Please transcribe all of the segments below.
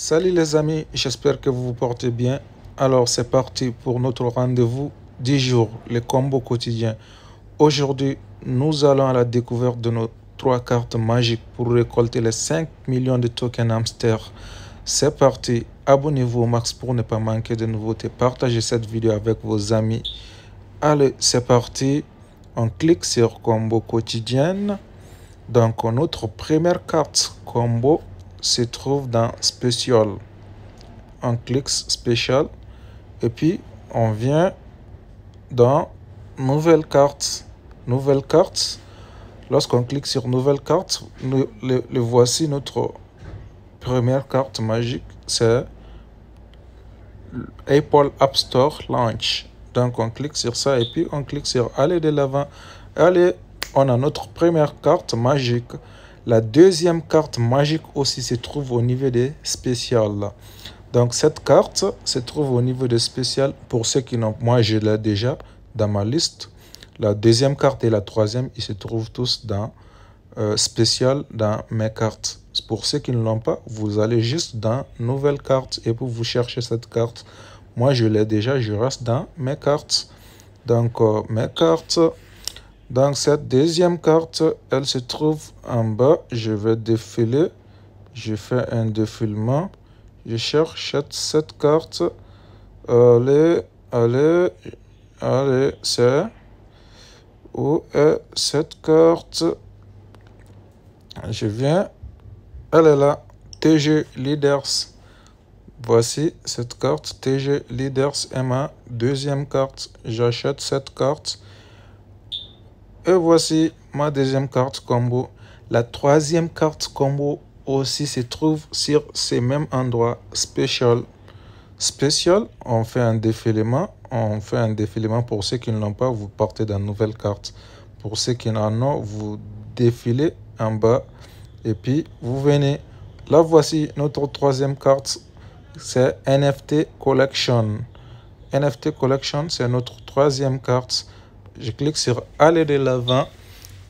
Salut les amis, j'espère que vous vous portez bien. Alors c'est parti pour notre rendez-vous du jours, les combos quotidiens. Aujourd'hui, nous allons à la découverte de nos trois cartes magiques pour récolter les 5 millions de tokens hamster. C'est parti, abonnez-vous au max pour ne pas manquer de nouveautés. Partagez cette vidéo avec vos amis. Allez, c'est parti. On clique sur combo quotidienne. Donc notre première carte combo se trouve dans Special. On clique Special et puis on vient dans Nouvelle carte. Nouvelle carte. Lorsqu'on clique sur Nouvelle carte, le, voici notre première carte magique, c'est Apple App Store Launch. Donc on clique sur ça et puis on clique sur aller de l'avant. Allez, on a notre première carte magique. La deuxième carte magique aussi se trouve au niveau des spéciales. Donc cette carte se trouve au niveau des spéciales. Pour ceux qui n'ont... Moi, je l'ai déjà dans ma liste. La deuxième carte et la troisième, ils se trouvent tous dans euh, spéciales, dans mes cartes. Pour ceux qui ne l'ont pas, vous allez juste dans nouvelles cartes. et pour vous chercher cette carte. Moi, je l'ai déjà, je reste dans mes cartes. Donc, euh, mes cartes, donc cette deuxième carte, elle se trouve en bas. Je vais défiler. Je fais un défilement. Je cherche cette carte. Allez, allez, allez, c'est... Où est cette carte Je viens. Elle est là. TG Leaders. Voici cette carte TG Leaders ma Deuxième carte. J'achète cette carte. Et voici ma deuxième carte combo. La troisième carte combo aussi se trouve sur ces mêmes endroits Special. spécial on fait un défilement. On fait un défilement pour ceux qui n'ont pas, vous partez d'une nouvelle carte. Pour ceux qui en ont, vous défilez en bas et puis vous venez. Là, voici notre troisième carte. C'est NFT Collection. NFT Collection, c'est notre troisième carte. Je clique sur aller de l'avant.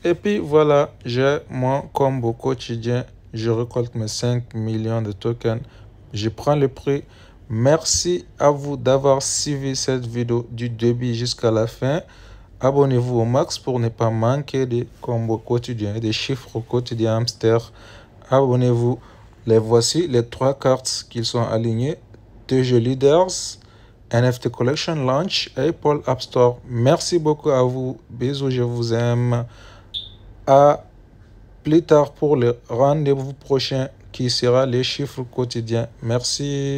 Et puis voilà, j'ai mon combo quotidien. Je récolte mes 5 millions de tokens. Je prends le prix. Merci à vous d'avoir suivi cette vidéo du début jusqu'à la fin. Abonnez-vous au max pour ne pas manquer des combos quotidiens et des chiffres quotidiens hamster. Abonnez-vous. Les voici les trois cartes qui sont alignées. Deux jeux leaders, NFT Collection Launch, Apple App Store. Merci beaucoup à vous. Bisous, je vous aime. À plus tard pour le rendez-vous prochain qui sera les chiffres quotidiens. Merci.